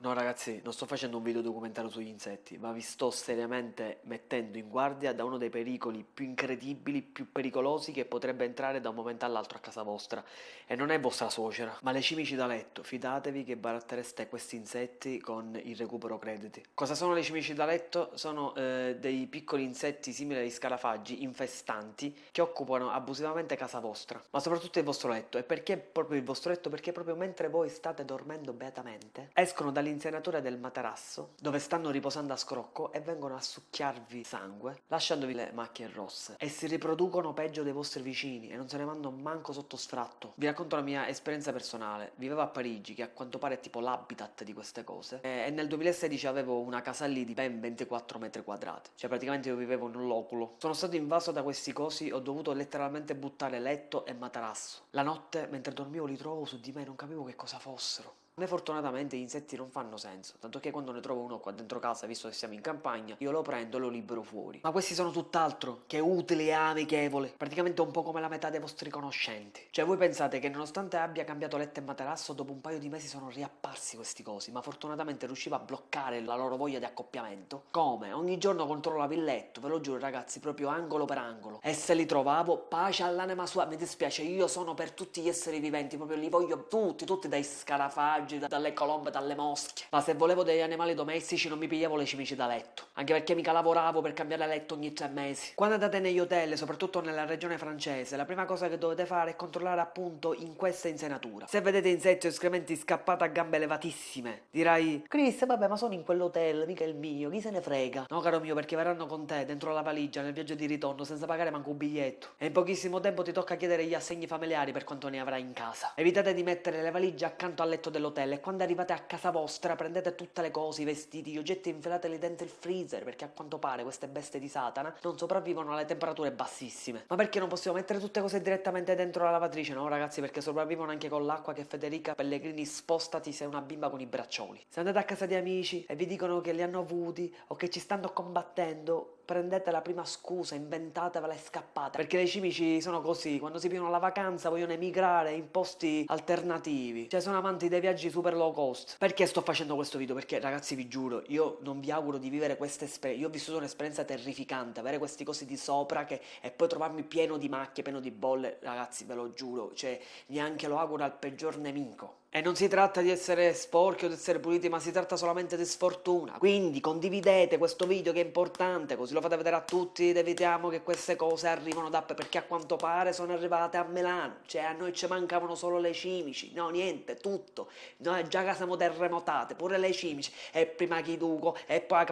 No ragazzi, non sto facendo un video documentario sugli insetti, ma vi sto seriamente mettendo in guardia da uno dei pericoli più incredibili, più pericolosi che potrebbe entrare da un momento all'altro a casa vostra. E non è vostra suocera, ma le cimici da letto. Fidatevi che barattereste questi insetti con il recupero crediti. Cosa sono le cimici da letto? Sono eh, dei piccoli insetti simili agli scarafaggi, infestanti, che occupano abusivamente casa vostra, ma soprattutto il vostro letto. E perché proprio il vostro letto? Perché proprio mentre voi state dormendo beatamente, escono dall'interno dall'insenatura del Matarasso, dove stanno riposando a scrocco e vengono a succhiarvi sangue, lasciandovi le macchie rosse. E si riproducono peggio dei vostri vicini e non se ne vanno manco sotto sfratto. Vi racconto la mia esperienza personale. Vivevo a Parigi, che a quanto pare è tipo l'habitat di queste cose, e nel 2016 avevo una casa lì di ben 24 metri quadrati. Cioè praticamente io vivevo in un loculo. Sono stato invaso da questi cosi, e ho dovuto letteralmente buttare letto e matarasso. La notte, mentre dormivo, li trovo su di me, e non capivo che cosa fossero me fortunatamente gli insetti non fanno senso, tanto che quando ne trovo uno qua dentro casa, visto che siamo in campagna, io lo prendo e lo libero fuori. Ma questi sono tutt'altro che utili e amichevoli, praticamente un po' come la metà dei vostri conoscenti. Cioè voi pensate che nonostante abbia cambiato letto e materasso, dopo un paio di mesi sono riapparsi questi cosi, ma fortunatamente riusciva a bloccare la loro voglia di accoppiamento. Come? Ogni giorno controllavo il letto, ve lo giuro ragazzi, proprio angolo per angolo. E se li trovavo, pace all'anima sua, mi dispiace, io sono per tutti gli esseri viventi, proprio li voglio tutti, tutti dai scarafaggi raggi, dalle colombe, dalle mosche. Ma se volevo degli animali domestici non mi pigliavo le cimici da letto. Anche perché mica lavoravo per cambiare letto ogni tre mesi. Quando andate negli hotel, soprattutto nella regione francese, la prima cosa che dovete fare è controllare appunto in questa insenatura. Se vedete insetti o escrementi scappati a gambe elevatissime, dirai Chris, vabbè ma sono in quell'hotel, mica il mio, chi se ne frega? No caro mio, perché verranno con te dentro la valigia nel viaggio di ritorno senza pagare manco un biglietto. E in pochissimo tempo ti tocca chiedere gli assegni familiari per quanto ne avrai in casa. Evitate di mettere le valigie accanto al letto dell'hotel dell'hotel e quando arrivate a casa vostra prendete tutte le cose, i vestiti, gli oggetti e infilateli dentro il freezer perché a quanto pare queste bestie di Satana non sopravvivono alle temperature bassissime. Ma perché non possiamo mettere tutte cose direttamente dentro la lavatrice? No ragazzi perché sopravvivono anche con l'acqua che Federica Pellegrini spostati sei una bimba con i braccioli. Se andate a casa di amici e vi dicono che li hanno avuti o che ci stanno combattendo, prendete la prima scusa, inventatevela e scappate, perché dei cimici sono così, quando si pigliano la vacanza vogliono emigrare in posti alternativi, cioè sono amanti dei viaggi super low cost. Perché sto facendo questo video? Perché ragazzi vi giuro, io non vi auguro di vivere questa esperienza, io ho vissuto un'esperienza terrificante, avere questi cosi di sopra che... e poi trovarmi pieno di macchie, pieno di bolle, ragazzi ve lo giuro, cioè neanche lo auguro al peggior nemico. E non si tratta di essere sporchi o di essere puliti, ma si tratta solamente di sfortuna. Quindi condividete questo video che è importante, così lo lo fate vedere a tutti, evitiamo che queste cose arrivano da... perché a quanto pare sono arrivate a Milano, cioè a noi ci mancavano solo le cimici, no niente, tutto, noi già che siamo terremotate, pure le cimici, e prima chi duco, e poi...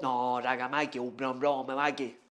no raga, ma chi, un brom brom, ma chi...